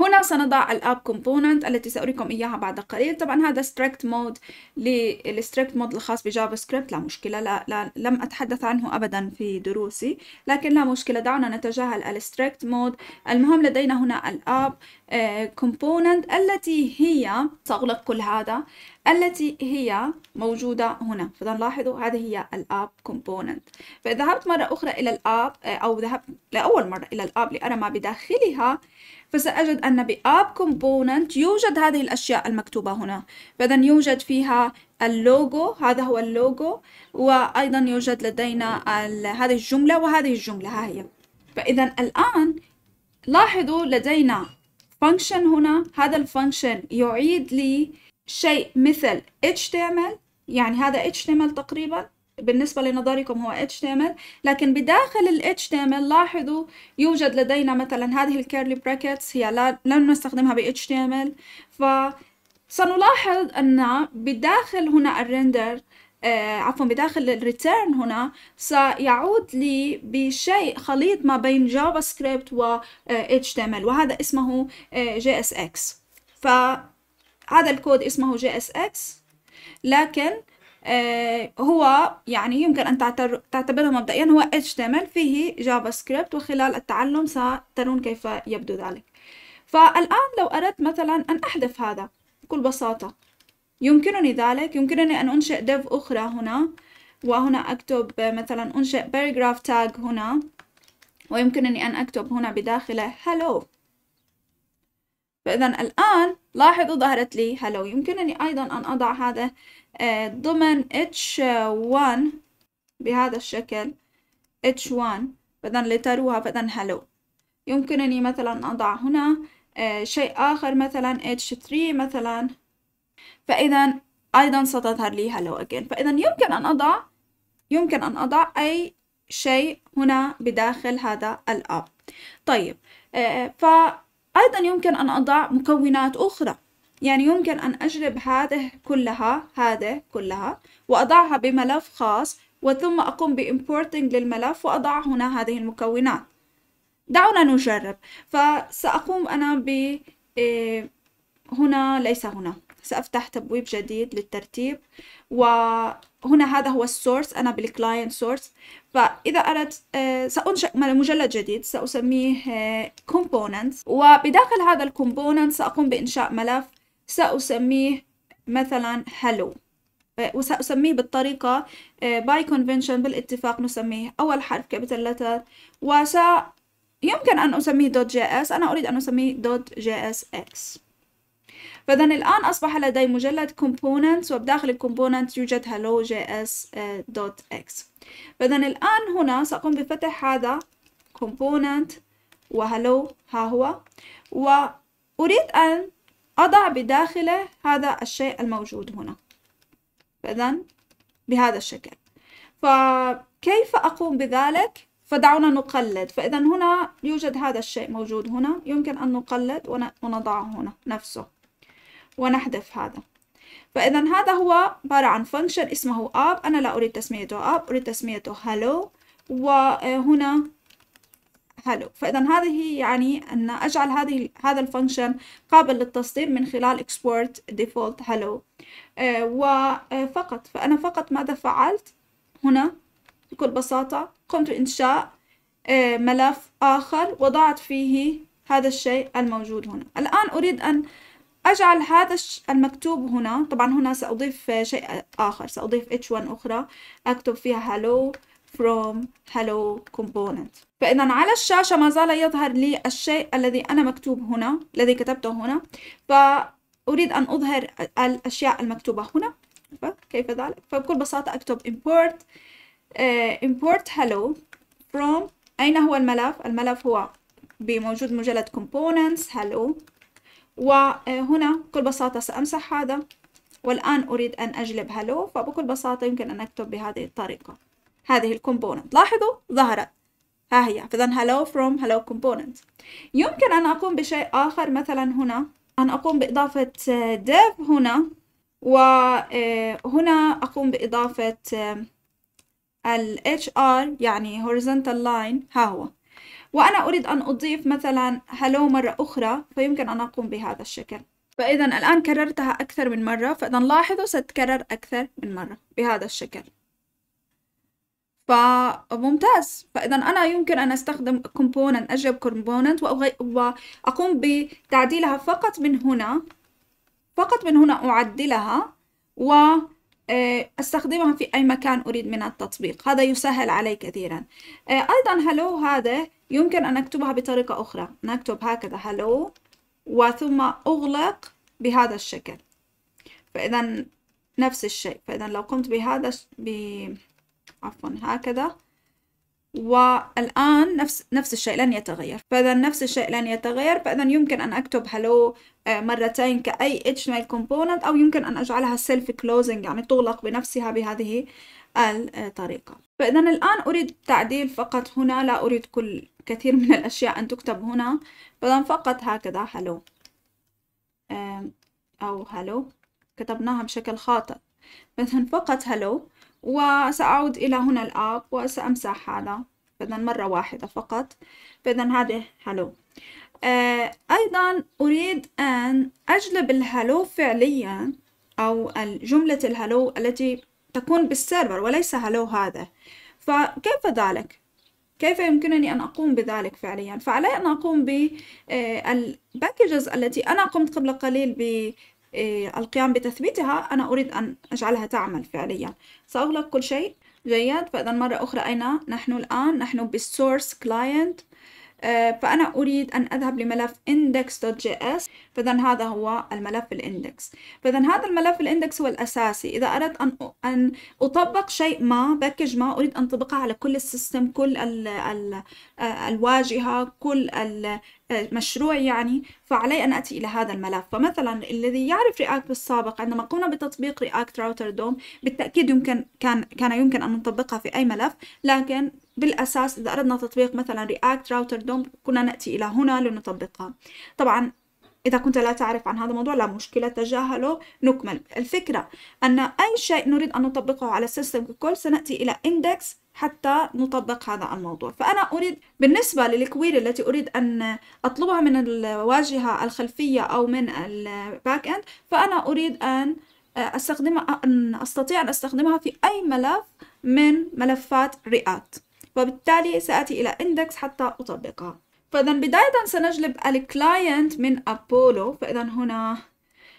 هنا سنضع الاب component التي سأريكم إياها بعد قليل طبعا هذا strict mode للستريكت مود الخاص بجافا سكريبت لا مشكلة لا, لا لم أتحدث عنه أبدا في دروسي لكن لا مشكلة دعونا نتجاهل الستريكت مود المهم لدينا هنا الاب آه، component التي هي سأغلق كل هذا التي هي موجودة هنا فإذا لاحظوا هذه هي الاب كومبوننت فإذا ذهبت مرة أخرى إلى الاب آه، أو ذهبت لأول مرة إلى الاب لأرى ما بداخلها فسأجد أن باب كومبوننت يوجد هذه الأشياء المكتوبة هنا فإذا يوجد فيها اللوجو هذا هو اللوجو وأيضا يوجد لدينا هذه الجملة وهذه الجملة ها هي فإذا الآن لاحظوا لدينا function هنا هذا الفانكشن يعيد لي شيء مثل HTML يعني هذا HTML تقريبا بالنسبة لنظركم هو HTML لكن بداخل ال HTML لاحظوا يوجد لدينا مثلا هذه الكيرلي براكتس هي لا نستخدمها ب HTML ف سنلاحظ أن بداخل هنا الريندر آه عفوا بداخل الريتيرن هنا سيعود لي بشيء خليط ما بين جافا سكريبت و HTML آه، وهذا اسمه JSX آه، ف هذا الكود اسمه جي اس اكس لكن آه، هو يعني يمكن أن تعتبره مبدئيا هو HTML فيه جافا سكريبت وخلال التعلم سترون كيف يبدو ذلك فالآن لو أردت مثلا أن أحذف هذا بكل بساطة يمكنني ذلك يمكنني أن أنشئ div أخرى هنا وهنا أكتب مثلا أنشئ paragraph tag هنا ويمكنني أن أكتب هنا بداخله hello فإذا الآن لاحظوا ظهرت لي هلو يمكنني أيضا أن أضع هذا آه، ضمن H1 بهذا الشكل H1 فإذا لتروها فإذا هلو يمكنني مثلا أضع هنا آه، شيء آخر مثلا H3 مثلا فإذا أيضا ستظهر لي هلو أجين فإذا يمكن أن أضع يمكن أن أضع أي شيء هنا بداخل هذا الأب طيب آه، ف أيضا يمكن أن أضع مكونات أخرى يعني يمكن أن أجلب هذه كلها هذه كلها وأضعها بملف خاص وثم أقوم بإمبورتنج للملف وأضع هنا هذه المكونات دعونا نجرب فسأقوم أنا ب إيه، هنا ليس هنا سأفتح تبويب جديد للترتيب و هنا هذا هو السورس أنا بالكلاينت سورس فإذا أردت آه، سأنشئ مجلد جديد سأسميه آه، components وبداخل هذا الكومبوننت سأقوم بإنشاء ملف سأسميه مثلا hello آه، وسأسميه بالطريقة باي كونفنشن بالاتفاق نسميه أول حرف كابيتال لتر وسا يمكن أن أسميه دوت جي اس أنا أريد أن أسميه دوت جي اس اكس فإذا الآن أصبح لدي مجلد components وبداخل components يوجد hello js x فإذا الآن هنا سأقوم بفتح هذا component وهلو ها هو وأريد أن أضع بداخله هذا الشيء الموجود هنا فإذا بهذا الشكل فكيف أقوم بذلك؟ فدعونا نقلد فإذا هنا يوجد هذا الشيء موجود هنا يمكن أن نقلد ونضعه هنا نفسه ونحذف هذا فإذا هذا هو عبارة عن فانكشن اسمه اب أنا لا أريد تسميته اب أريد تسميته hello وهنا hello فإذا هذه يعني أن أجعل هذه هذا الفانكشن قابل للتصدير من خلال export default hello آه، وفقط آه، فأنا فقط ماذا فعلت هنا بكل بساطة قمت بإنشاء آه، ملف آخر وضعت فيه هذا الشيء الموجود هنا الآن أريد أن أجعل هذا المكتوب هنا طبعا هنا سأضيف شيء آخر سأضيف H1 أخرى أكتب فيها hello from hello component فإذا على الشاشة ما زال يظهر لي الشيء الذي أنا مكتوب هنا الذي كتبته هنا فأريد أن أظهر الأشياء المكتوبة هنا كيف ذلك فبكل بساطة أكتب import uh, import hello from أين هو الملف الملف هو بموجود مجلد components hello وهنا بكل بساطة سأمسح هذا والآن أريد أن أجلب هلو فبكل بساطة يمكن أن أكتب بهذه الطريقة هذه الكومبوننت لاحظوا ظهرت ها هي فإذا هلو فروم هلو component يمكن أن أقوم بشيء آخر مثلا هنا أن أقوم بإضافة div هنا وهنا آه، أقوم بإضافة آه، ال HR يعني horizontal line ها هو وأنا أريد أن أضيف مثلا هلو مرة أخرى فيمكن أن أقوم بهذا الشكل فإذا الآن كررتها أكثر من مرة فإذا لاحظوا ستكرر أكثر من مرة بهذا الشكل فممتاز فإذا أنا يمكن أن أستخدم كومبوننت أجيب كومبوننت وأقوم بتعديلها فقط من هنا فقط من هنا أعدلها و آه، أستخدمها في أي مكان أريد من التطبيق هذا يسهل علي كثيرا آه، أيضا هلو هذا يمكن أن أكتبها بطريقة أخرى نكتب هكذا hello وثم أغلق بهذا الشكل فإذا نفس الشيء فإذا لو قمت بهذا ب... عفوا هكذا والآن نفس نفس الشيء لن يتغير فإذا نفس الشيء لن يتغير فإذا يمكن أن أكتب hello آه، مرتين كأي HTML component أو يمكن أن أجعلها self closing يعني تغلق بنفسها بهذه الطريقة فإذا الآن أريد تعديل فقط هنا لا أريد كل كثير من الأشياء أن تكتب هنا فإذا فقط هكذا hello أو hello كتبناها بشكل خاطئ فإذا فقط hello وسأعود إلى هنا الآب وسأمسح هذا فإذا مرة واحدة فقط فإذا هذا هلو أيضا أريد أن أجلب الهلو فعليا أو جملة الهلو التي تكون بالسيرفر وليس هلو هذا فكيف ذلك؟ كيف يمكنني أن أقوم بذلك فعليا؟ فعلي أن أقوم بالباكجز آه، التي أنا قمت قبل قليل إيه، القيام بتثبيتها أنا أريد أن أجعلها تعمل فعليا سأغلق كل شيء جيد فإذا مرة أخرى أين نحن الآن نحن بالسورس كلاينت آه، فأنا أريد أن أذهب لملف index.js فإذا هذا هو الملف الاندكس فإذا هذا الملف الاندكس هو الأساسي إذا أردت أن أن أطبق شيء ما باكج ما أريد أن أطبقه على كل السيستم كل الـ الـ آه، الواجهة كل المشروع آه، يعني فعلي أن أتي إلى هذا الملف فمثلا الذي يعرف رياكت بالسابق عندما قمنا بتطبيق رياكت راوتر دوم بالتأكيد يمكن كان كان يمكن أن نطبقها في أي ملف لكن بالأساس إذا أردنا تطبيق مثلا React Router DOM كنا نأتي إلى هنا لنطبقها طبعا إذا كنت لا تعرف عن هذا الموضوع لا مشكلة تجاهله نكمل الفكرة أن أي شيء نريد أن نطبقه على السيستم ككل سنأتي إلى index حتى نطبق هذا الموضوع فأنا أريد بالنسبة للكويري التي أريد أن أطلبها من الواجهة الخلفية أو من الباك أند فأنا أريد أن أستخدمها أن أستطيع أن أستخدمها في أي ملف من ملفات React وبالتالي سأتي إلى إندكس حتى أطبقها فإذا بداية سنجلب الكلاينت من أبولو فإذا هنا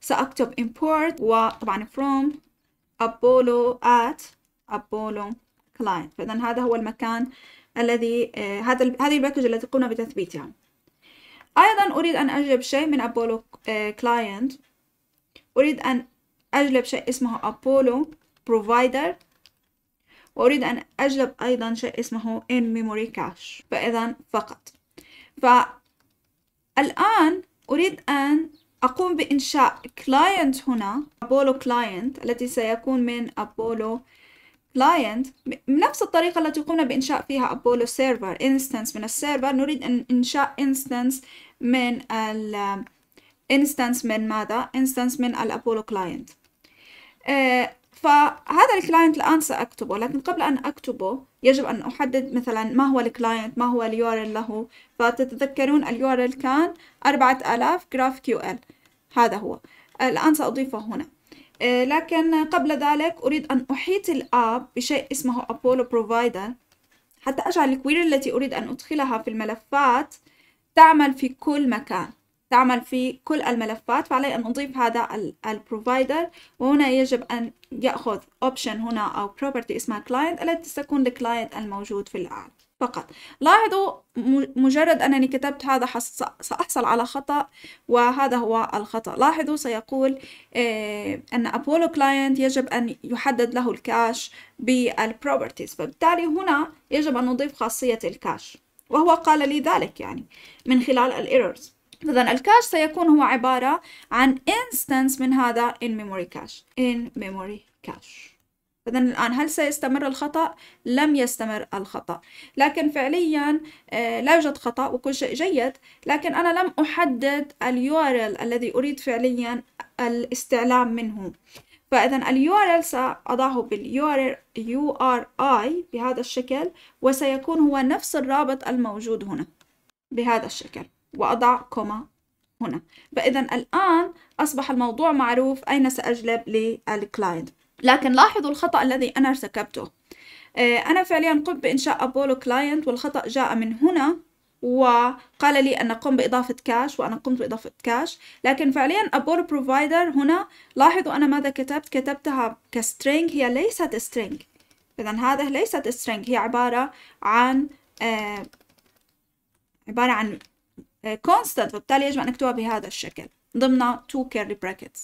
سأكتب import وطبعا from apollo at apollo client فإذا هذا هو المكان الذي آه، هذا هذه الباكج التي قمنا بتثبيتها أيضا أريد أن أجلب شيء من أبولو آه، client أريد أن أجلب شيء اسمه أبولو provider وأريد أن أجلب أيضا شيء اسمه in memory cache فإذا فقط فالآن أريد أن أقوم بإنشاء client هنا أبولو client التي سيكون من أبولو client بنفس الطريقة التي قمنا بإنشاء فيها أبولو server instance من السيرفر نريد أن إنشاء instance من ال instance من ماذا؟ instance من الأبولو client آه، فهذا الكلاينت الآن سأكتبه لكن قبل أن أكتبه يجب أن أحدد مثلا ما هو الكلاينت ما هو اليورل له فتتذكرون اليورل كان 4000 جراف كيو ال هذا هو الآن سأضيفه هنا آه، لكن قبل ذلك أريد أن أحيط الآب بشيء اسمه أبولو بروفايدر حتى أجعل الكويري التي أريد أن أدخلها في الملفات تعمل في كل مكان تعمل في كل الملفات فعلي أن أضيف هذا البروفايدر وهنا يجب أن يأخذ أوبشن هنا أو بروبرتي اسمها كلاينت التي ستكون الكلاينت الموجود في الأعلى فقط لاحظوا مجرد أنني كتبت هذا سأحصل على خطأ وهذا هو الخطأ لاحظوا سيقول آه، أن أبولو كلاينت يجب أن يحدد له الكاش بالبروبرتيز فبالتالي هنا يجب أن نضيف خاصية الكاش وهو قال لي ذلك يعني من خلال الايرورز إذا الكاش سيكون هو عبارة عن instance من هذا in memory cache in memory cache إذا الآن هل سيستمر الخطأ؟ لم يستمر الخطأ لكن فعليا آه، لا يوجد خطأ وكل شيء جيد لكن أنا لم أحدد اليو الذي أريد فعليا الاستعلام منه فإذا اليو ار سأضعه باليو ار اي بهذا الشكل وسيكون هو نفس الرابط الموجود هنا بهذا الشكل وأضع كوما هنا فإذا الآن أصبح الموضوع معروف أين سأجلب للكلاينت لكن لاحظوا الخطأ الذي أنا ارتكبته آه، أنا فعليا قمت بإنشاء أبولو كلاينت والخطأ جاء من هنا وقال لي أن قم بإضافة كاش وأنا قمت بإضافة كاش لكن فعليا أبولو بروفايدر هنا لاحظوا أنا ماذا كتبت كتبتها كسترينج هي ليست سترينج إذا هذا ليست سترينج هي عبارة عن آه، عبارة عن constant وبالتالي يجب أن نكتبها بهذا الشكل ضمن two curly brackets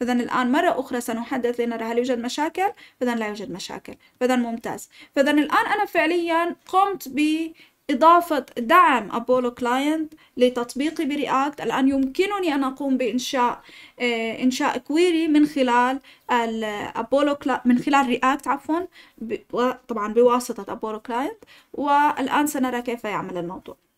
فإذا الآن مرة أخرى سنحدث لنرى هل يوجد مشاكل فإذا لا يوجد مشاكل فإذا ممتاز فإذا الآن أنا فعليا قمت ب إضافة دعم أبولو كلاينت لتطبيقي برياكت الآن يمكنني أن أقوم بإنشاء آه، إنشاء كويري من خلال أبولو من خلال رياكت عفوا طبعا بواسطة أبولو كلاينت والآن سنرى كيف يعمل الموضوع